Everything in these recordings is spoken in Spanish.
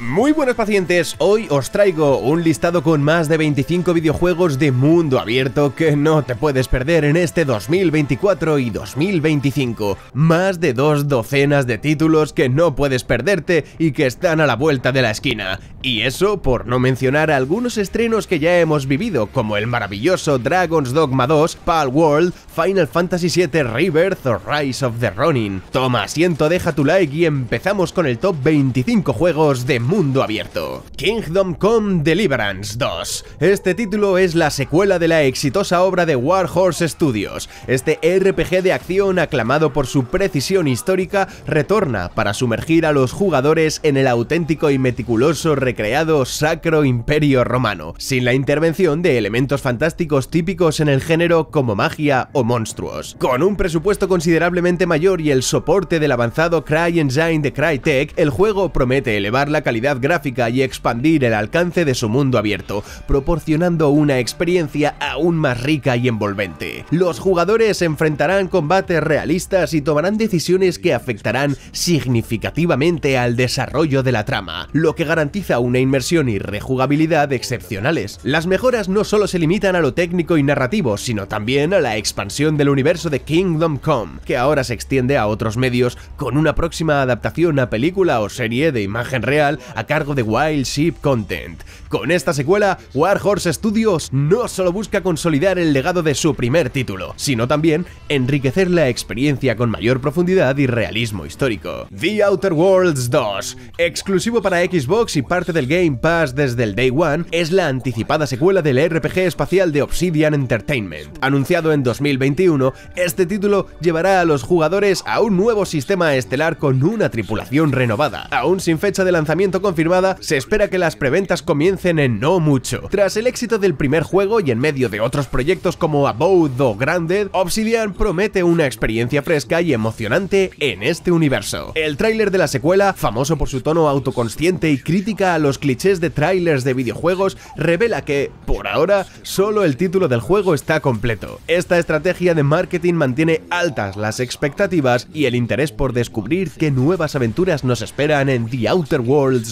Muy buenos pacientes, hoy os traigo un listado con más de 25 videojuegos de mundo abierto que no te puedes perder en este 2024 y 2025. Más de dos docenas de títulos que no puedes perderte y que están a la vuelta de la esquina. Y eso por no mencionar algunos estrenos que ya hemos vivido, como el maravilloso Dragon's Dogma 2, Pal World, Final Fantasy VII Rebirth o Rise of the Ronin. Toma asiento, deja tu like y empezamos con el top 25 juegos de mundo abierto. Kingdom Come Deliverance 2. Este título es la secuela de la exitosa obra de Warhorse Studios. Este RPG de acción aclamado por su precisión histórica retorna para sumergir a los jugadores en el auténtico y meticuloso recreado Sacro Imperio Romano, sin la intervención de elementos fantásticos típicos en el género como magia o monstruos. Con un presupuesto considerablemente mayor y el soporte del avanzado Cry CryEngine de Crytek, el juego promete elevar la calidad gráfica y expandir el alcance de su mundo abierto, proporcionando una experiencia aún más rica y envolvente. Los jugadores enfrentarán combates realistas y tomarán decisiones que afectarán significativamente al desarrollo de la trama, lo que garantiza una inmersión y rejugabilidad excepcionales. Las mejoras no solo se limitan a lo técnico y narrativo, sino también a la expansión del universo de Kingdom Come, que ahora se extiende a otros medios con una próxima adaptación a película o serie de imagen real a cargo de Wild Sheep Content. Con esta secuela, Warhorse Studios no solo busca consolidar el legado de su primer título, sino también enriquecer la experiencia con mayor profundidad y realismo histórico. The Outer Worlds 2, exclusivo para Xbox y parte del Game Pass desde el Day One, es la anticipada secuela del RPG espacial de Obsidian Entertainment. Anunciado en 2021, este título llevará a los jugadores a un nuevo sistema estelar con una tripulación renovada. Aún sin fecha de lanzamiento confirmada, se espera que las preventas comiencen en no mucho. Tras el éxito del primer juego y en medio de otros proyectos como Abode o Granded, Obsidian promete una experiencia fresca y emocionante en este universo. El tráiler de la secuela, famoso por su tono autoconsciente y crítica a los clichés de tráilers de videojuegos, revela que, por ahora, solo el título del juego está completo. Esta estrategia de marketing mantiene altas las expectativas y el interés por descubrir qué nuevas aventuras nos esperan en The Outer World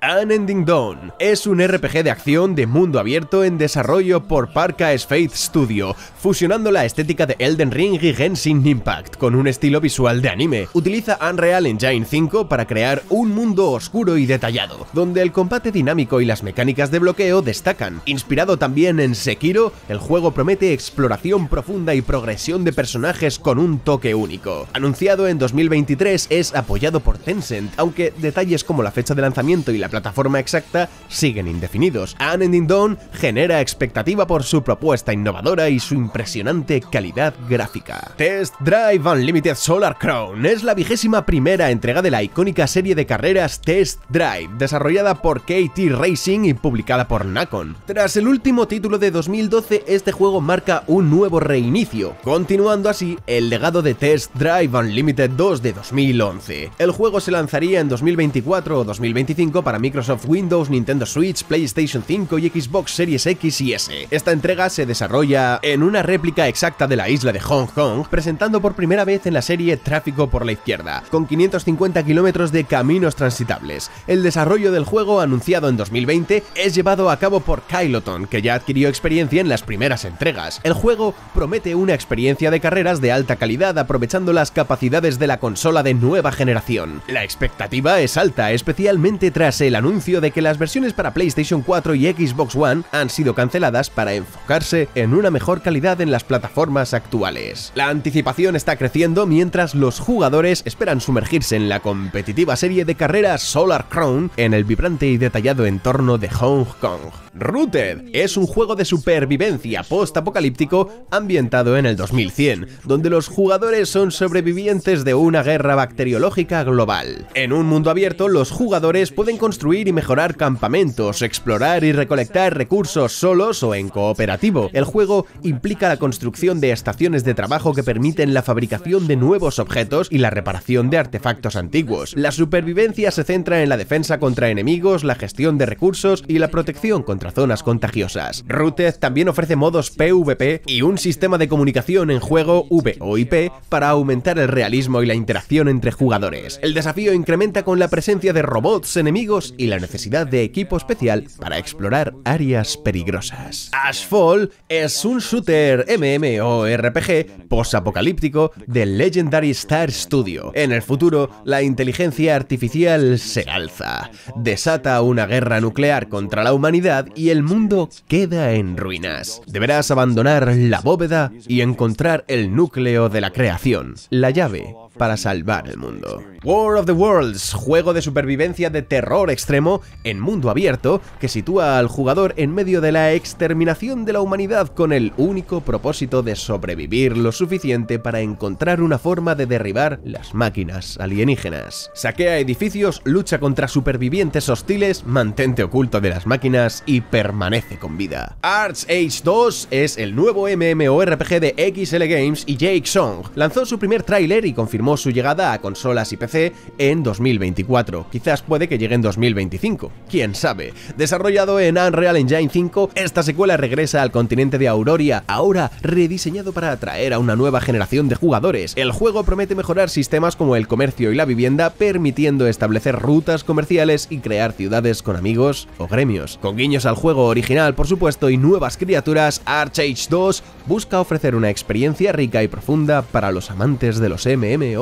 Unending Dawn es un RPG de acción de mundo abierto en desarrollo por Parka Faith Studio, fusionando la estética de Elden Ring y Genshin Impact con un estilo visual de anime. Utiliza Unreal Engine 5 para crear un mundo oscuro y detallado, donde el combate dinámico y las mecánicas de bloqueo destacan. Inspirado también en Sekiro, el juego promete exploración profunda y progresión de personajes con un toque único. Anunciado en 2023, es apoyado por Tencent, aunque detalles como la fecha de de lanzamiento y la plataforma exacta siguen indefinidos. Unending Dawn genera expectativa por su propuesta innovadora y su impresionante calidad gráfica. Test Drive Unlimited Solar Crown es la vigésima primera entrega de la icónica serie de carreras Test Drive, desarrollada por KT Racing y publicada por Nacon. Tras el último título de 2012, este juego marca un nuevo reinicio, continuando así el legado de Test Drive Unlimited 2 de 2011. El juego se lanzaría en 2024 o 2025 2025 para Microsoft Windows, Nintendo Switch, PlayStation 5 y Xbox Series X y S. Esta entrega se desarrolla en una réplica exacta de la isla de Hong Kong, presentando por primera vez en la serie Tráfico por la izquierda, con 550 kilómetros de caminos transitables. El desarrollo del juego, anunciado en 2020, es llevado a cabo por Kyloton, que ya adquirió experiencia en las primeras entregas. El juego promete una experiencia de carreras de alta calidad aprovechando las capacidades de la consola de nueva generación. La expectativa es alta, especial tras el anuncio de que las versiones para PlayStation 4 y Xbox One han sido canceladas para enfocarse en una mejor calidad en las plataformas actuales. La anticipación está creciendo mientras los jugadores esperan sumergirse en la competitiva serie de carreras Solar Crown en el vibrante y detallado entorno de Hong Kong. Rooted es un juego de supervivencia post-apocalíptico ambientado en el 2100, donde los jugadores son sobrevivientes de una guerra bacteriológica global. En un mundo abierto, los jugadores pueden construir y mejorar campamentos, explorar y recolectar recursos solos o en cooperativo. El juego implica la construcción de estaciones de trabajo que permiten la fabricación de nuevos objetos y la reparación de artefactos antiguos. La supervivencia se centra en la defensa contra enemigos, la gestión de recursos y la protección contra zonas contagiosas. Rutez también ofrece modos PvP y un sistema de comunicación en juego VoIP para aumentar el realismo y la interacción entre jugadores. El desafío incrementa con la presencia de robots mods enemigos y la necesidad de equipo especial para explorar áreas peligrosas. Ashfall es un shooter MMORPG post-apocalíptico del Legendary Star Studio. En el futuro, la inteligencia artificial se alza, desata una guerra nuclear contra la humanidad y el mundo queda en ruinas. Deberás abandonar la bóveda y encontrar el núcleo de la creación, la llave para salvar el mundo. War of the Worlds, juego de supervivencia de terror extremo en mundo abierto que sitúa al jugador en medio de la exterminación de la humanidad con el único propósito de sobrevivir lo suficiente para encontrar una forma de derribar las máquinas alienígenas. Saquea edificios, lucha contra supervivientes hostiles, mantente oculto de las máquinas y permanece con vida. Arts Age 2 es el nuevo MMORPG de XL Games y Jake Song. Lanzó su primer tráiler y confirmó su llegada a consolas y PC en 2024. Quizás puede que llegue en 2025, quién sabe. Desarrollado en Unreal Engine 5, esta secuela regresa al continente de Auroria, ahora rediseñado para atraer a una nueva generación de jugadores. El juego promete mejorar sistemas como el comercio y la vivienda, permitiendo establecer rutas comerciales y crear ciudades con amigos o gremios. Con guiños al juego original, por supuesto, y nuevas criaturas, Archage 2 busca ofrecer una experiencia rica y profunda para los amantes de los MMO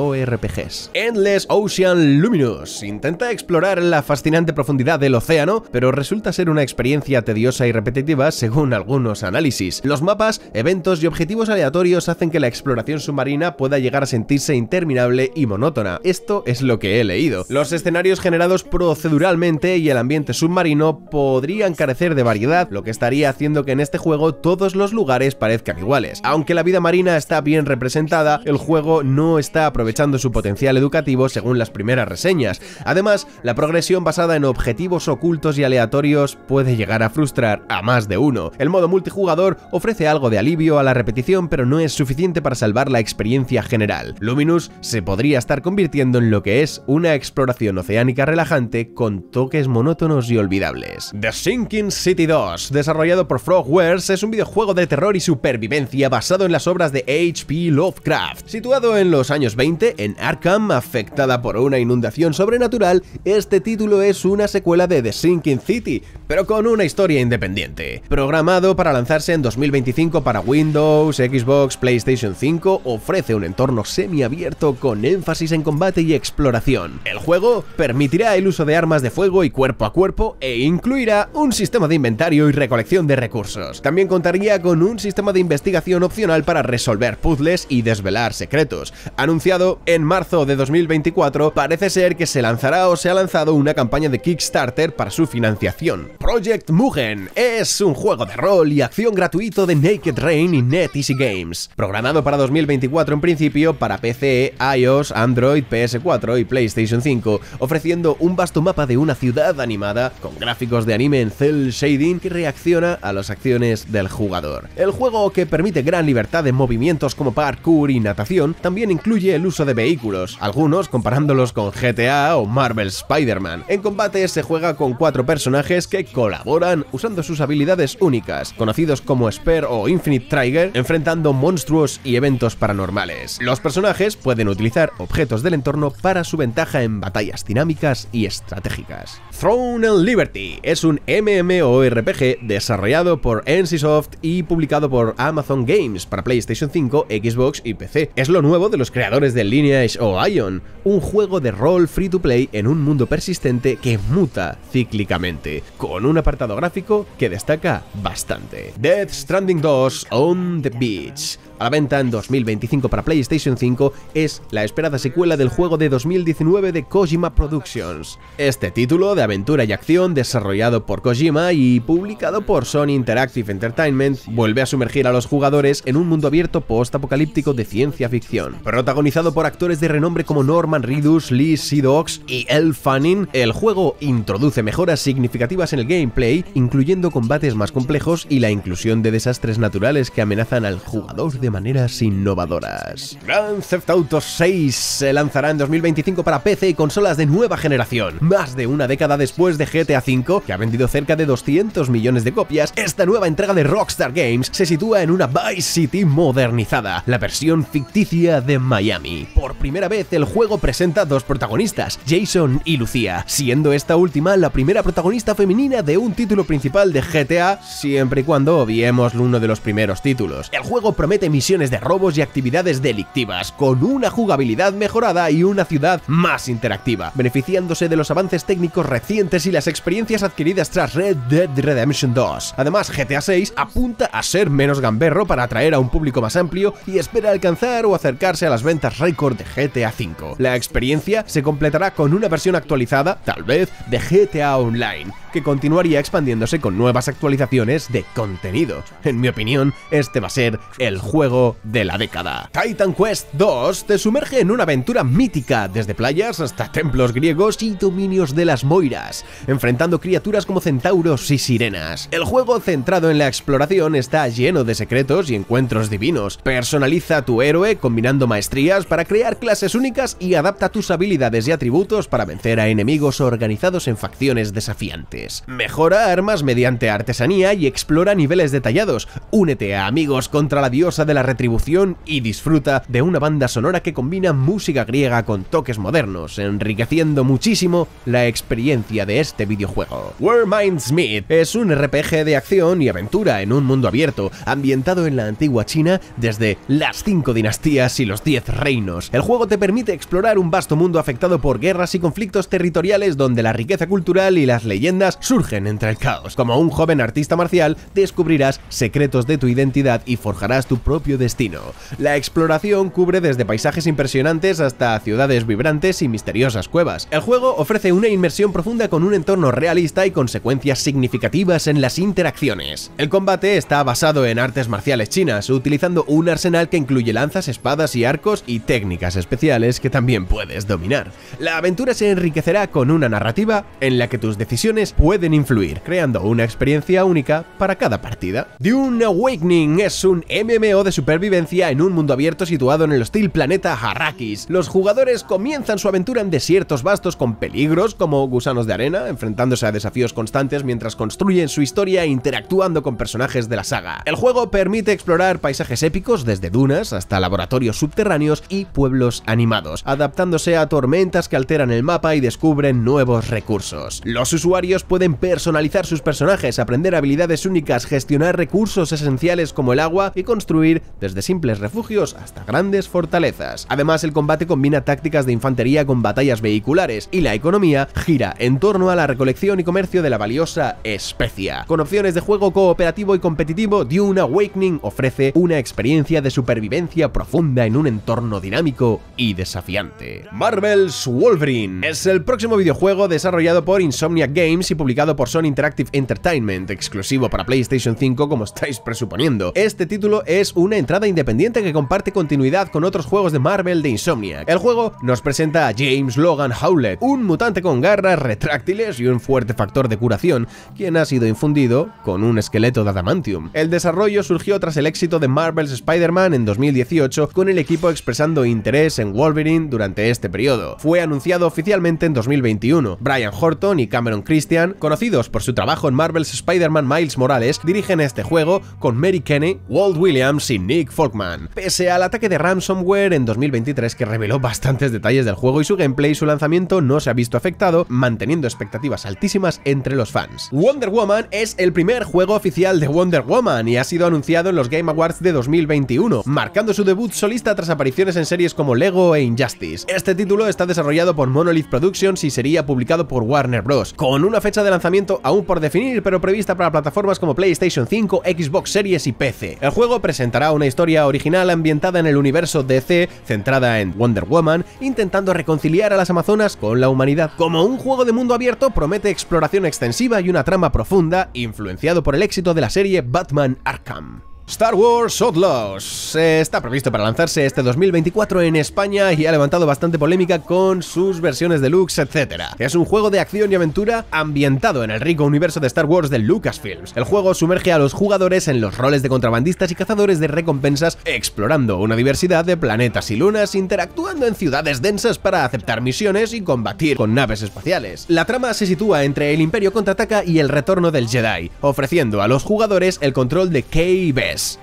Endless Ocean Luminous intenta explorar la fascinante profundidad del océano, pero resulta ser una experiencia tediosa y repetitiva según algunos análisis. Los mapas, eventos y objetivos aleatorios hacen que la exploración submarina pueda llegar a sentirse interminable y monótona. Esto es lo que he leído. Los escenarios generados proceduralmente y el ambiente submarino podrían carecer de variedad, lo que estaría haciendo que en este juego todos los lugares parezcan iguales. Aunque la vida marina está bien representada, el juego no está aprovechando aprovechando su potencial educativo según las primeras reseñas. Además, la progresión basada en objetivos ocultos y aleatorios puede llegar a frustrar a más de uno. El modo multijugador ofrece algo de alivio a la repetición pero no es suficiente para salvar la experiencia general. Luminous se podría estar convirtiendo en lo que es una exploración oceánica relajante con toques monótonos y olvidables. The Sinking City 2, desarrollado por Frogwares, es un videojuego de terror y supervivencia basado en las obras de H.P. Lovecraft. Situado en los años 20, en Arkham, afectada por una inundación sobrenatural, este título es una secuela de The Sinking City, pero con una historia independiente, programado para lanzarse en 2025 para Windows, Xbox, PlayStation 5, ofrece un entorno semiabierto con énfasis en combate y exploración. El juego permitirá el uso de armas de fuego y cuerpo a cuerpo e incluirá un sistema de inventario y recolección de recursos. También contaría con un sistema de investigación opcional para resolver puzzles y desvelar secretos. Anunciado en marzo de 2024 parece ser que se lanzará o se ha lanzado una campaña de Kickstarter para su financiación. Project Mugen es un juego de rol y acción gratuito de Naked Rain y Easy Games, programado para 2024 en principio para PC, iOS, Android, PS4 y PlayStation 5, ofreciendo un vasto mapa de una ciudad animada con gráficos de anime en cel shading que reacciona a las acciones del jugador. El juego que permite gran libertad de movimientos como parkour y natación también incluye el uso de vehículos, algunos comparándolos con GTA o Marvel Spider-Man. En combate se juega con cuatro personajes que colaboran usando sus habilidades únicas, conocidos como Spear o Infinite Trigger, enfrentando monstruos y eventos paranormales. Los personajes pueden utilizar objetos del entorno para su ventaja en batallas dinámicas y estratégicas. Throne and Liberty es un MMORPG desarrollado por NCSoft y publicado por Amazon Games para PlayStation 5, Xbox y PC. Es lo nuevo de los creadores de de Lineage o Ion, un juego de rol free to play en un mundo persistente que muta cíclicamente, con un apartado gráfico que destaca bastante. Death Stranding 2 On the Beach a la venta en 2025 para PlayStation 5, es la esperada secuela del juego de 2019 de Kojima Productions. Este título de aventura y acción, desarrollado por Kojima y publicado por Sony Interactive Entertainment, vuelve a sumergir a los jugadores en un mundo abierto post-apocalíptico de ciencia ficción. Protagonizado por actores de renombre como Norman Reedus, Lee Sidox y El Fanning, el juego introduce mejoras significativas en el gameplay, incluyendo combates más complejos y la inclusión de desastres naturales que amenazan al jugador de maneras innovadoras. Grand Theft Auto 6 se lanzará en 2025 para PC y consolas de nueva generación. Más de una década después de GTA V, que ha vendido cerca de 200 millones de copias, esta nueva entrega de Rockstar Games se sitúa en una Vice City modernizada, la versión ficticia de Miami. Por primera vez el juego presenta dos protagonistas, Jason y Lucía, siendo esta última la primera protagonista femenina de un título principal de GTA, siempre y cuando obviemos uno de los primeros títulos. El juego promete misiones de robos y actividades delictivas, con una jugabilidad mejorada y una ciudad más interactiva, beneficiándose de los avances técnicos recientes y las experiencias adquiridas tras Red Dead Redemption 2. Además, GTA 6 apunta a ser menos gamberro para atraer a un público más amplio y espera alcanzar o acercarse a las ventas récord de GTA 5. La experiencia se completará con una versión actualizada, tal vez, de GTA Online, que continuaría expandiéndose con nuevas actualizaciones de contenido. En mi opinión, este va a ser el juego de la década. Titan Quest 2 te sumerge en una aventura mítica, desde playas hasta templos griegos y dominios de las moiras, enfrentando criaturas como centauros y sirenas. El juego centrado en la exploración está lleno de secretos y encuentros divinos. Personaliza a tu héroe combinando maestrías para crear clases únicas y adapta tus habilidades y atributos para vencer a enemigos organizados en facciones desafiantes. Mejora armas mediante artesanía y explora niveles detallados. Únete a amigos contra la diosa de retribución y disfruta de una banda sonora que combina música griega con toques modernos, enriqueciendo muchísimo la experiencia de este videojuego. Where Mind Smith es un RPG de acción y aventura en un mundo abierto, ambientado en la antigua China desde las cinco dinastías y los 10 reinos. El juego te permite explorar un vasto mundo afectado por guerras y conflictos territoriales donde la riqueza cultural y las leyendas surgen entre el caos. Como un joven artista marcial, descubrirás secretos de tu identidad y forjarás tu propio destino. La exploración cubre desde paisajes impresionantes hasta ciudades vibrantes y misteriosas cuevas. El juego ofrece una inmersión profunda con un entorno realista y consecuencias significativas en las interacciones. El combate está basado en artes marciales chinas, utilizando un arsenal que incluye lanzas, espadas y arcos y técnicas especiales que también puedes dominar. La aventura se enriquecerá con una narrativa en la que tus decisiones pueden influir, creando una experiencia única para cada partida. The Awakening es un MMO de supervivencia en un mundo abierto situado en el hostil planeta Harrakis. Los jugadores comienzan su aventura en desiertos vastos con peligros como gusanos de arena, enfrentándose a desafíos constantes mientras construyen su historia e interactuando con personajes de la saga. El juego permite explorar paisajes épicos desde dunas hasta laboratorios subterráneos y pueblos animados, adaptándose a tormentas que alteran el mapa y descubren nuevos recursos. Los usuarios pueden personalizar sus personajes, aprender habilidades únicas, gestionar recursos esenciales como el agua y construir desde simples refugios hasta grandes fortalezas. Además, el combate combina tácticas de infantería con batallas vehiculares y la economía gira en torno a la recolección y comercio de la valiosa especia. Con opciones de juego cooperativo y competitivo, Dune Awakening ofrece una experiencia de supervivencia profunda en un entorno dinámico y desafiante. Marvel's Wolverine es el próximo videojuego desarrollado por Insomnia Games y publicado por Sony Interactive Entertainment, exclusivo para PlayStation 5 como estáis presuponiendo. Este título es un una entrada independiente que comparte continuidad con otros juegos de Marvel de Insomniac. El juego nos presenta a James Logan Howlett, un mutante con garras retráctiles y un fuerte factor de curación, quien ha sido infundido con un esqueleto de adamantium. El desarrollo surgió tras el éxito de Marvel's Spider-Man en 2018, con el equipo expresando interés en Wolverine durante este periodo. Fue anunciado oficialmente en 2021. Brian Horton y Cameron Christian, conocidos por su trabajo en Marvel's Spider-Man Miles Morales, dirigen este juego con Mary Kenny, Walt Williams y Nick Folkman. Pese al ataque de ransomware en 2023 que reveló bastantes detalles del juego y su gameplay, su lanzamiento no se ha visto afectado, manteniendo expectativas altísimas entre los fans. Wonder Woman es el primer juego oficial de Wonder Woman y ha sido anunciado en los Game Awards de 2021, marcando su debut solista tras apariciones en series como Lego e Injustice. Este título está desarrollado por Monolith Productions y sería publicado por Warner Bros., con una fecha de lanzamiento aún por definir, pero prevista para plataformas como PlayStation 5, Xbox Series y PC. El juego presentará una historia original ambientada en el universo DC, centrada en Wonder Woman, intentando reconciliar a las Amazonas con la humanidad. Como un juego de mundo abierto, promete exploración extensiva y una trama profunda, influenciado por el éxito de la serie Batman Arkham. Star Wars Outlaws eh, está previsto para lanzarse este 2024 en España y ha levantado bastante polémica con sus versiones deluxe, etc. Es un juego de acción y aventura ambientado en el rico universo de Star Wars de Lucasfilms. El juego sumerge a los jugadores en los roles de contrabandistas y cazadores de recompensas, explorando una diversidad de planetas y lunas, interactuando en ciudades densas para aceptar misiones y combatir con naves espaciales. La trama se sitúa entre el Imperio contraataca y el retorno del Jedi, ofreciendo a los jugadores el control de K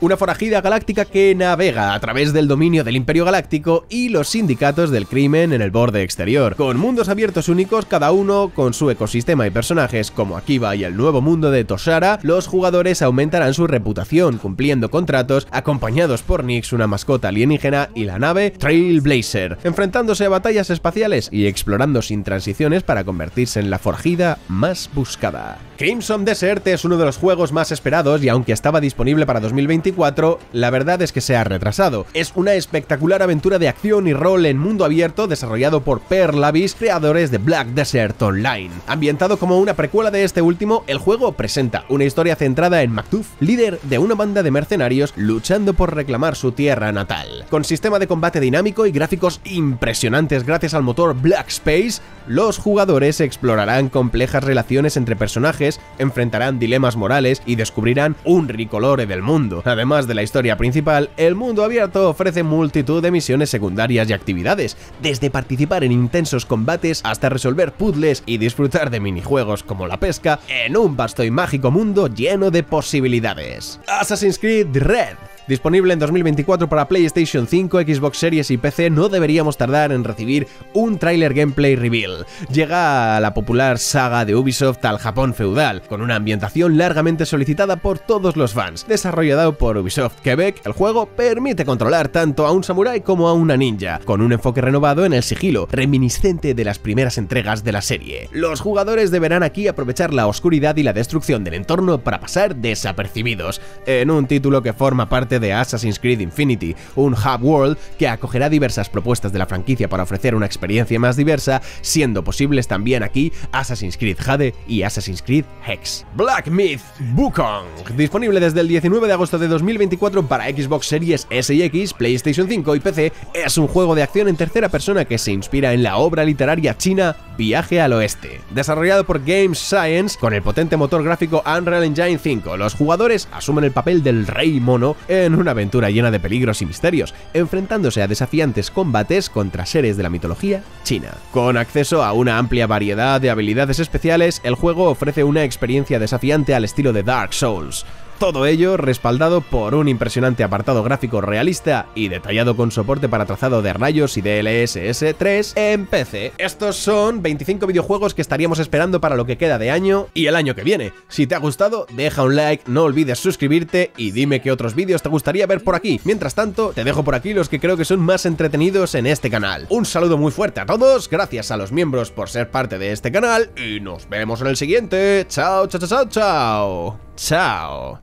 una forajida galáctica que navega a través del dominio del Imperio Galáctico y los sindicatos del crimen en el borde exterior, con mundos abiertos únicos cada uno con su ecosistema y personajes como Akiba y el nuevo mundo de Toshara, los jugadores aumentarán su reputación cumpliendo contratos acompañados por Nix, una mascota alienígena y la nave Trailblazer, enfrentándose a batallas espaciales y explorando sin transiciones para convertirse en la forjida más buscada. Crimson Desert es uno de los juegos más esperados y aunque estaba disponible para 2000 24, la verdad es que se ha retrasado. Es una espectacular aventura de acción y rol en mundo abierto desarrollado por Per Labis, creadores de Black Desert Online. Ambientado como una precuela de este último, el juego presenta una historia centrada en Macduff, líder de una banda de mercenarios luchando por reclamar su tierra natal. Con sistema de combate dinámico y gráficos impresionantes gracias al motor Black Space, los jugadores explorarán complejas relaciones entre personajes, enfrentarán dilemas morales y descubrirán un ricolore del mundo. Además de la historia principal, el mundo abierto ofrece multitud de misiones secundarias y actividades, desde participar en intensos combates hasta resolver puzzles y disfrutar de minijuegos como la pesca en un vasto y mágico mundo lleno de posibilidades. Assassin's Creed Red Disponible en 2024 para PlayStation 5, Xbox Series y PC, no deberíamos tardar en recibir un trailer gameplay reveal. Llega a la popular saga de Ubisoft al Japón feudal, con una ambientación largamente solicitada por todos los fans. Desarrollado por Ubisoft Quebec, el juego permite controlar tanto a un samurái como a una ninja, con un enfoque renovado en el sigilo, reminiscente de las primeras entregas de la serie. Los jugadores deberán aquí aprovechar la oscuridad y la destrucción del entorno para pasar desapercibidos, en un título que forma parte de Assassin's Creed Infinity, un hub world que acogerá diversas propuestas de la franquicia para ofrecer una experiencia más diversa, siendo posibles también aquí Assassin's Creed Jade y Assassin's Creed Hex. Black Myth Bukong disponible desde el 19 de agosto de 2024 para Xbox Series S y X, PlayStation 5 y PC, es un juego de acción en tercera persona que se inspira en la obra literaria china Viaje al Oeste, desarrollado por Games Science con el potente motor gráfico Unreal Engine 5. Los jugadores asumen el papel del rey mono en en una aventura llena de peligros y misterios, enfrentándose a desafiantes combates contra seres de la mitología china. Con acceso a una amplia variedad de habilidades especiales, el juego ofrece una experiencia desafiante al estilo de Dark Souls, todo ello respaldado por un impresionante apartado gráfico realista y detallado con soporte para trazado de rayos y DLSS 3 en PC. Estos son 25 videojuegos que estaríamos esperando para lo que queda de año y el año que viene. Si te ha gustado, deja un like, no olvides suscribirte y dime qué otros vídeos te gustaría ver por aquí. Mientras tanto, te dejo por aquí los que creo que son más entretenidos en este canal. Un saludo muy fuerte a todos, gracias a los miembros por ser parte de este canal y nos vemos en el siguiente. Chao, chao, chao, chao. Chao.